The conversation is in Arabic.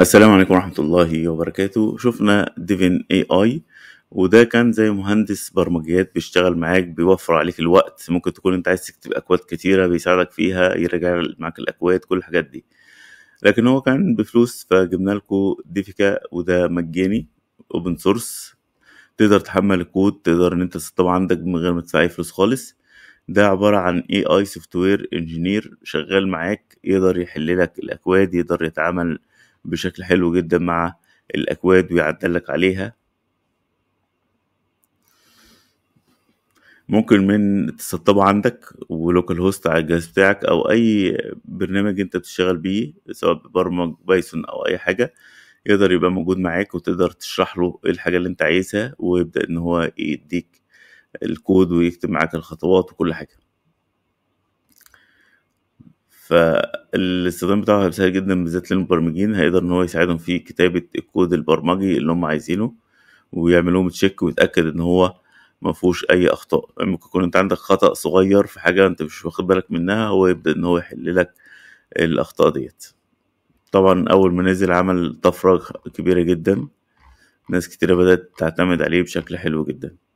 السلام عليكم ورحمة الله وبركاته شفنا ديفين اي اي وده كان زي مهندس برمجيات بيشتغل معاك بيوفر عليك الوقت ممكن تكون انت عايز تكتب اكواد كتيرة بيساعدك فيها يرجع معاك الاكواد كل الحاجات دي لكن هو كان بفلوس فجبنا لكم ديفيكا وده مجاني اوبن سورس تقدر تحمل الكود تقدر ان انت تسطبه عندك من غير ما تدفع اي فلوس خالص ده عبارة عن اي اي سوفت وير انجينير شغال معاك يقدر يحللك الاكواد يقدر يتعامل بشكل حلو جدا مع الأكواد ويعدلك عليها ممكن من تسطبه عندك ولوكال هوست على الجهاز بتاعك او اي برنامج انت بتشتغل بيه سواء برمج بايثون او اي حاجه يقدر يبقى موجود معاك وتقدر تشرح له إيه الحاجه اللي انت عايزها ويبدا ان هو يديك الكود ويكتب معاك الخطوات وكل حاجه ف الاستخدام بتاعه هيبقى سهل جدا بالذات للمبرمجين هيقدر ان هو يساعدهم في كتابة الكود البرمجي اللي هم عايزينه لهم تشيك ويتأكد ان هو ما فيهوش اي اخطاء ممكن يكون انت عندك خطأ صغير في حاجة انت مش واخد بالك منها هو يبدأ ان هو يحل لك الاخطاء ديت طبعا اول ما نزل عمل طفرة كبيرة جدا ناس كتيرة بدأت تعتمد عليه بشكل حلو جدا